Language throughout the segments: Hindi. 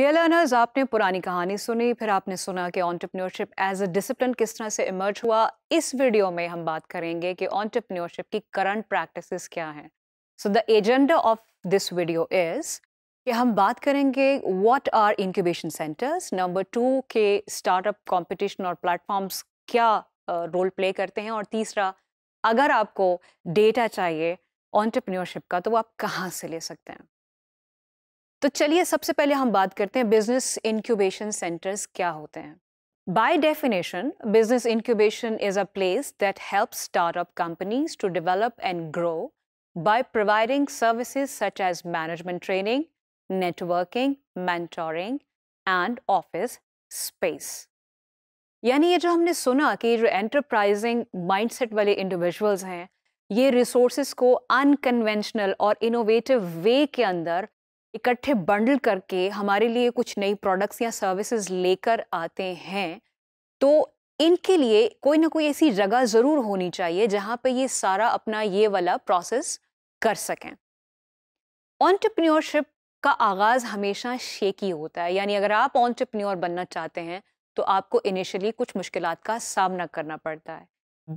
डियर लर्नर्स आपने पुरानी कहानी सुनी फिर आपने सुना कि ऑन्टरप्रनोरशिप एज अ डिसिप्लिन किस तरह से इमर्ज हुआ इस वीडियो में हम बात करेंगे कि ऑन्टरप्रनोरशिप की करंट प्रैक्टिसेस क्या हैं so the agenda of this video is कि हम बात करेंगे what are incubation centers number two के स्टार्टअप कंपटीशन और प्लेटफॉर्म्स क्या रोल uh, प्ले करते हैं और तीसरा अगर आपको डेटा चाहिए ऑन्टरप्रनोरशिप का तो वो आप कहाँ से ले सकते हैं तो चलिए सबसे पहले हम बात करते हैं बिजनेस इंक्यूबेशन सेंटर्स क्या होते हैं by definition business incubation is a place that help startup companies to develop and grow by providing services such as management training networking mentoring and office space यानी ये जो हमने सुना कि जो एंटरप्राइजिंग माइंडसेट वाले इंडिविजुअल्स हैं ये रिसोर्सेज को अनकन्वेंशनल और इनोवेटिव वे के अंदर इकट्ठे बंडल करके हमारे लिए कुछ नई प्रोडक्ट्स या सर्विसेज लेकर आते हैं तो इनके लिए कोई ना कोई ऐसी जगह ज़रूर होनी चाहिए जहाँ पे ये सारा अपना ये वाला प्रोसेस कर सकें ऑन्टरप्रन्योरशिप का आगाज़ हमेशा शेकी होता है यानी अगर आप ऑन्टरप्रन्योर बनना चाहते हैं तो आपको इनिशियली कुछ मुश्किल का सामना करना पड़ता है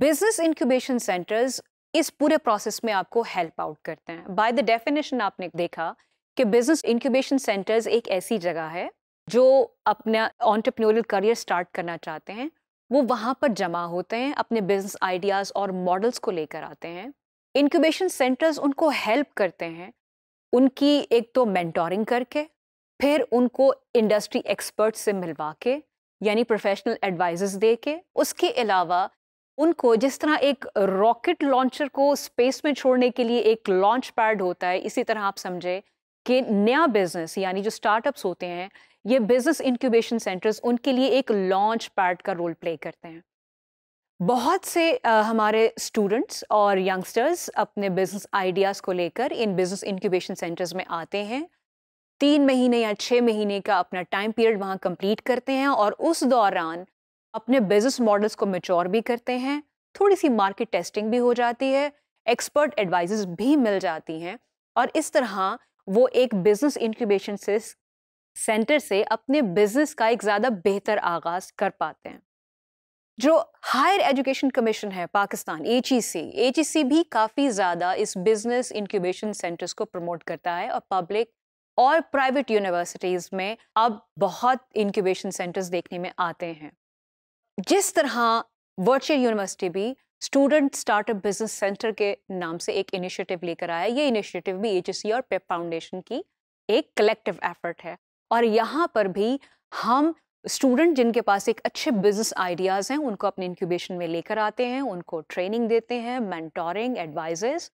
बिजनेस इंक्यूबेशन सेंटर्स इस पूरे प्रोसेस में आपको हेल्प आउट करते हैं बाय द डेफिनेशन आपने देखा कि बिजनेस इंक्यूबेशन सेंटर्स एक ऐसी जगह है जो अपना ऑन्टरप्रेन्योरियल करियर स्टार्ट करना चाहते हैं वो वहाँ पर जमा होते हैं अपने बिजनेस आइडियाज़ और मॉडल्स को लेकर आते हैं इंक्यूबेशन सेंटर्स उनको हेल्प करते हैं उनकी एक तो मेंटोरिंग करके फिर उनको इंडस्ट्री एक्सपर्ट से मिलवा के यानी प्रोफेशनल एडवाइजर्स दे के उसके अलावा उनको जिस तरह एक रॉकेट लॉन्चर को स्पेस में छोड़ने के लिए एक लॉन्च पैड होता है इसी तरह आप समझे कि नया बिजनेस यानी जो स्टार्टअप्स होते हैं ये बिजनेस इंक्यूबेशन सेंटर्स उनके लिए एक लॉन्च पैड का रोल प्ले करते हैं बहुत से आ, हमारे स्टूडेंट्स और यंगस्टर्स अपने बिजनेस आइडियाज़ को लेकर इन बिजनेस इंक्यूबेशन सेंटर्स में आते हैं तीन महीने या छः महीने का अपना टाइम पीरियड वहाँ कंप्लीट करते हैं और उस दौरान अपने बिजनेस मॉडल्स को मेच्योर भी करते हैं थोड़ी सी मार्केट टेस्टिंग भी हो जाती है एक्सपर्ट एडवाइजेस भी मिल जाती हैं और इस तरह वो एक बिजनेस इंक्यूबेशन से सेंटर से अपने बिजनेस का एक ज़्यादा बेहतर आगाज कर पाते हैं जो हायर एजुकेशन कमीशन है पाकिस्तान एच ई सी भी काफ़ी ज़्यादा इस बिज़नेस इंक्यूबेशन सेंटर्स को प्रमोट करता है और पब्लिक और प्राइवेट यूनिवर्सिटीज़ में अब बहुत इंक्यूबेशन सेंटर्स देखने में आते हैं जिस तरह वर्चुअल यूनिवर्सिटी भी स्टूडेंट स्टार्टअप बिजनेस सेंटर के नाम से एक इनिशिएटिव लेकर आया ये इनिशिएटिव भी एच और पेप फाउंडेशन की एक कलेक्टिव एफर्ट है और यहाँ पर भी हम स्टूडेंट जिनके पास एक अच्छे बिजनेस आइडियाज़ हैं उनको अपने इंक्यूबेशन में लेकर आते हैं उनको ट्रेनिंग देते हैं मैंटोरिंग एडवाइजेस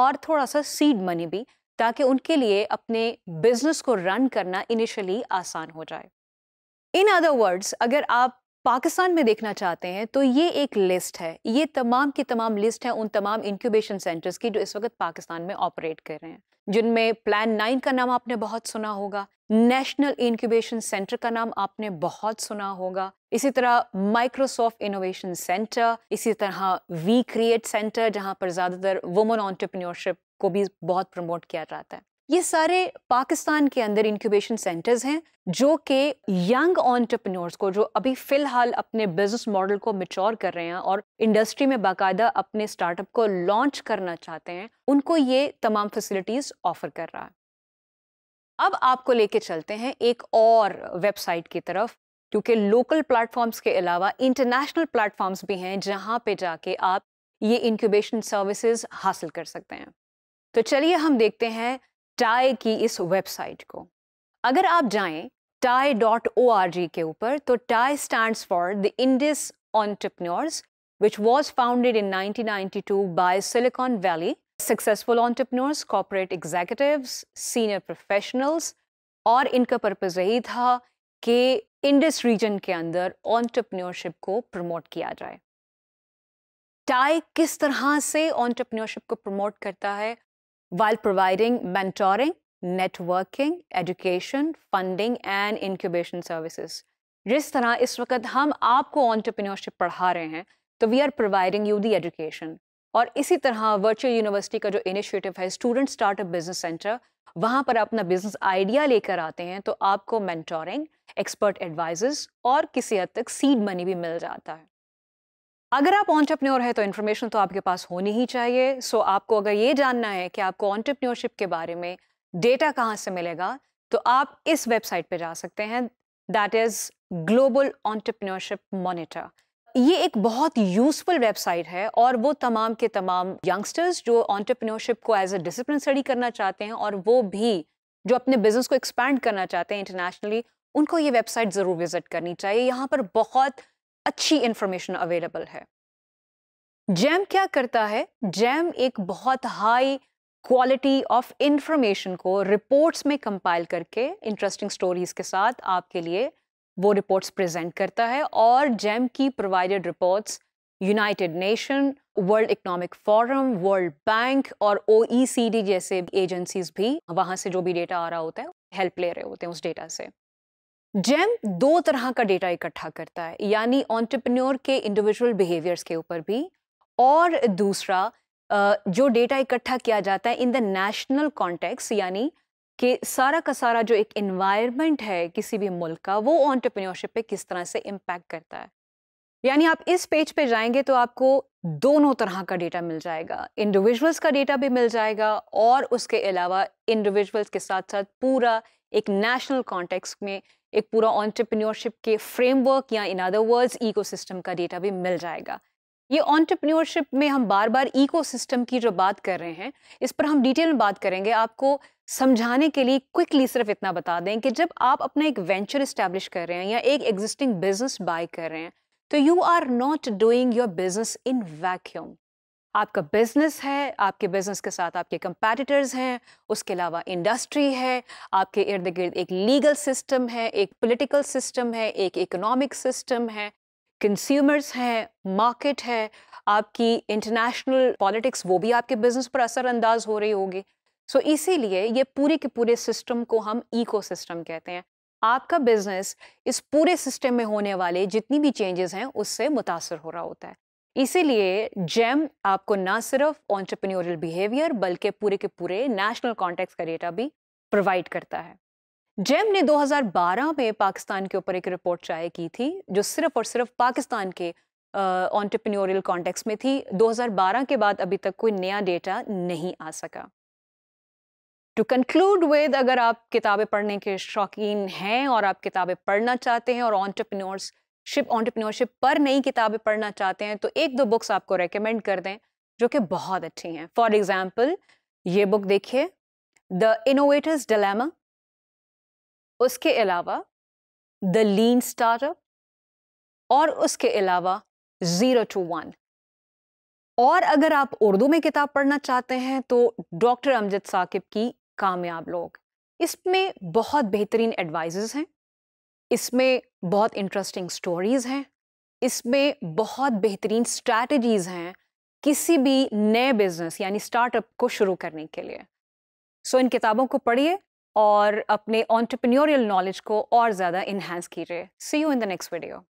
और थोड़ा सा सीड मनी भी ताकि उनके लिए अपने बिजनेस को रन करना इनिशियली आसान हो जाए इन अदर वर्ड्स अगर आप पाकिस्तान में देखना चाहते हैं तो ये एक लिस्ट है ये तमाम की तमाम लिस्ट है उन तमाम इंक्यूबेशन सेंटर्स की जो इस वक्त पाकिस्तान में ऑपरेट कर रहे हैं जिनमें प्लान नाइन का नाम आपने बहुत सुना होगा नेशनल इंक्यूबेशन सेंटर का नाम आपने बहुत सुना होगा इसी तरह माइक्रोसॉफ्ट इनोवेशन सेंटर इसी तरह वी क्रिएट सेंटर जहां पर ज़्यादातर वुमन ऑन्टरप्रीनियोरशिप को भी बहुत प्रमोट किया जाता है ये सारे पाकिस्तान के अंदर इंक्यूबेशन सेंटर्स हैं जो कि यंग ऑन्टरप्रनोर्स को जो अभी फ़िलहाल अपने बिजनेस मॉडल को मेच्योर कर रहे हैं और इंडस्ट्री में बाकायदा अपने स्टार्टअप को लॉन्च करना चाहते हैं उनको ये तमाम फैसिलिटीज़ ऑफर कर रहा है अब आपको लेके चलते हैं एक और वेबसाइट की तरफ क्योंकि लोकल प्लेटफॉर्म्स के अलावा इंटरनेशनल प्लेटफॉर्म्स भी हैं जहाँ पे जाके आप ये इंक्यूबेशन सर्विसेज हासिल कर सकते हैं तो चलिए हम देखते हैं टाई की इस वेबसाइट को अगर आप जाएं TiE dot O R G के ऊपर तो TiE stand for the Indus entrepreneurs which was founded in 1992 by Silicon Valley successful entrepreneurs, corporate executive senior professionals और इनका पर्पज़ यही था कि इंडस रीजन के अंदर ऑन्टरप्रनोरशिप को प्रमोट किया जाए टाई किस तरह से ऑन्टरप्रनोरशिप को प्रमोट करता है while providing mentoring, networking, education, funding and incubation services. जिस तरह इस वक्त हम आपको ऑन्टरप्रीनियोरशिप पढ़ा रहे हैं तो we are providing you the education और इसी तरह वर्चुअल यूनिवर्सिटी का जो इनिशिएटिव है स्टूडेंट स्टार्टअप बिजनेस सेंटर वहाँ पर अपना बिजनेस आइडिया लेकर आते हैं तो आपको मेंटोरिंग एक्सपर्ट एडवाइजर्स और किसी हद तक सीड मनी भी मिल जाता है अगर आप ऑन्टरप्रनोर है तो इन्फॉर्मेशन तो आपके पास होनी ही चाहिए सो so, आपको अगर ये जानना है कि आपको ऑन्टरप्रनोरशिप के बारे में डेटा कहाँ से मिलेगा तो आप इस वेबसाइट पे जा सकते हैं that is global entrepreneurship monitor ये एक बहुत यूजफुल वेबसाइट है और वो तमाम के तमाम यंगस्टर्स जो ऑन्टरप्रनोरशिप को एज अ डिसिप्लिन स्टडी करना चाहते हैं और वो भी जो अपने बिजनेस को एक्सपैंड करना चाहते हैं इंटरनेशनली उनको ये वेबसाइट ज़रूर विजिट करनी चाहिए यहाँ पर बहुत अच्छी इंफॉर्मेशन अवेलेबल है जैम क्या करता है जैम एक बहुत हाई क्वालिटी ऑफ इंफॉर्मेशन को रिपोर्ट्स में कंपाइल करके इंटरेस्टिंग स्टोरीज के साथ आपके लिए वो रिपोर्ट्स प्रेजेंट करता है और जैम की provided reports United Nation World Economic Forum World Bank और ओ e जैसे एजेंसीज भी वहाँ से जो भी डेटा आ रहा होता है हेल्प ले रहे होते हैं उस डेटा से जेम दो तरह का डेटा इकट्ठा करता है यानी ऑन्टरप्रन्योर के इंडिविजुअल बिहेवियर्स के ऊपर भी और दूसरा जो डेटा इकट्ठा किया जाता है इन द नेशनल कॉन्टेक्स यानी कि सारा का सारा जो एक इन्वायरमेंट है किसी भी मुल्क का वो ऑन्टरप्रन्योरशिप पे किस तरह से इम्पैक्ट करता है यानी आप इस पेज पे जाएंगे तो आपको दोनों तरह का डेटा मिल जाएगा इंडिविजुअल्स का डेटा भी मिल जाएगा और उसके अलावा इंडिविजुअल्स के साथ साथ पूरा एक नेशनल कॉन्टेक्स्ट में एक पूरा ऑन्टरप्रनोरशिप के फ्रेमवर्क या इन अदर वर्ड्स इकोसिस्टम का डेटा भी मिल जाएगा ये ऑन्टरप्रेन्योरशिप में हम बार बार इकोसिस्टम की जो बात कर रहे हैं इस पर हम डिटेल में बात करेंगे आपको समझाने के लिए क्विकली सिर्फ इतना बता दें कि जब आप अपना एक वेंचर इस्टेब्लिश कर रहे हैं या एक एग्जिस्टिंग बिजनेस बाय कर रहे हैं तो you are not doing your business in vacuum आपका बिजनेस है आपके बिजनेस के साथ आपके कंपेटिटर्स हैं उसके अलावा इंडस्ट्री है आपके इर्द गिर्द एक लीगल सिस्टम है एक पॉलिटिकल सिस्टम है एक इकोनॉमिक सिस्टम है कंज्यूमर्स हैं मार्केट है आपकी इंटरनेशनल पॉलिटिक्स वो भी आपके बिजनेस पर असरअंदाज हो रही होगी सो so, इसीलिए ये पूरे के पूरे सिस्टम को हम इको कहते हैं आपका बिजनेस इस पूरे सिस्टम में होने वाले जितनी भी चेंजेस हैं उससे मुतासर हो रहा होता है इसीलिए जेम आपको ना सिर्फ ऑन्टरप्रनोरियल बिहेवियर बल्कि पूरे के पूरे नेशनल कॉन्टेक्स का डेटा भी प्रोवाइड करता है जेम ने 2012 में पाकिस्तान के ऊपर एक रिपोर्ट चाय की थी जो सिर्फ और सिर्फ पाकिस्तान के ऑन्टरप्रन्योरियल कॉन्टेक्स में थी 2012 के बाद अभी तक कोई नया डेटा नहीं आ सका टू कंक्लूड विद अगर आप किताबें पढ़ने के शौकीन हैं और आप किताबें पढ़ना चाहते हैं और ऑन्टरप्रन्योर्स शिप ऑन्टरप्रीनोरशिप पर नई किताबें पढ़ना चाहते हैं तो एक दो बुक्स आपको रेकमेंड कर दें जो कि बहुत अच्छी हैं फॉर एग्जाम्पल ये बुक देखिए द इनोवेटर्स डलेमा उसके अलावा द लीन स्टार्टअप और उसके अलावा ज़ीरो टू वन और अगर आप उर्दू में किताब पढ़ना चाहते हैं तो डॉक्टर अमजद साकिब की कामयाब लोग इसमें बहुत बेहतरीन एडवाइजेस हैं इसमें बहुत इंटरेस्टिंग स्टोरीज़ हैं इसमें बहुत बेहतरीन स्ट्रैटेजीज़ हैं किसी भी नए बिज़नेस यानी स्टार्टअप को शुरू करने के लिए सो so, इन किताबों को पढ़िए और अपने ऑन्टरप्रन्योरियल नॉलेज को और ज़्यादा इन्हेंस कीजिए see you in the next video